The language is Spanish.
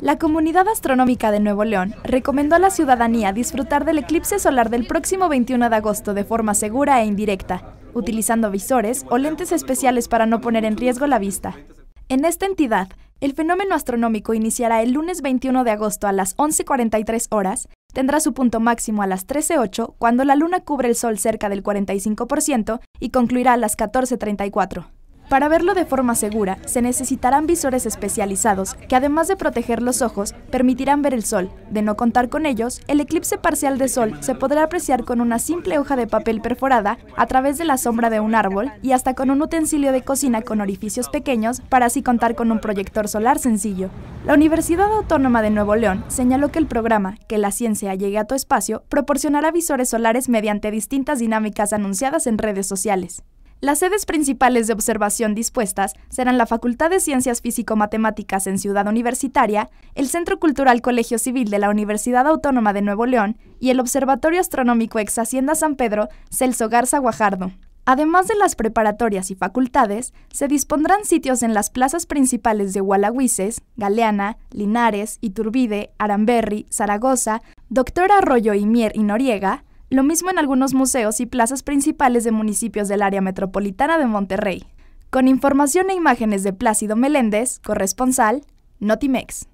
La Comunidad Astronómica de Nuevo León recomendó a la ciudadanía disfrutar del eclipse solar del próximo 21 de agosto de forma segura e indirecta, utilizando visores o lentes especiales para no poner en riesgo la vista. En esta entidad, el fenómeno astronómico iniciará el lunes 21 de agosto a las 11.43 horas, tendrá su punto máximo a las 13.08 cuando la luna cubre el sol cerca del 45% y concluirá a las 14.34. Para verlo de forma segura, se necesitarán visores especializados que además de proteger los ojos, permitirán ver el sol. De no contar con ellos, el eclipse parcial de sol se podrá apreciar con una simple hoja de papel perforada a través de la sombra de un árbol y hasta con un utensilio de cocina con orificios pequeños para así contar con un proyector solar sencillo. La Universidad Autónoma de Nuevo León señaló que el programa Que la ciencia llegue a tu espacio proporcionará visores solares mediante distintas dinámicas anunciadas en redes sociales. Las sedes principales de observación dispuestas serán la Facultad de Ciencias Físico-Matemáticas en Ciudad Universitaria, el Centro Cultural Colegio Civil de la Universidad Autónoma de Nuevo León y el Observatorio Astronómico Ex Hacienda San Pedro Celso Garza Guajardo. Además de las preparatorias y facultades, se dispondrán sitios en las plazas principales de Gualahuises, Galeana, Linares, Iturbide, Aramberri, Zaragoza, Doctor Arroyo y Mier y Noriega, lo mismo en algunos museos y plazas principales de municipios del área metropolitana de Monterrey. Con información e imágenes de Plácido Meléndez, corresponsal, Notimex.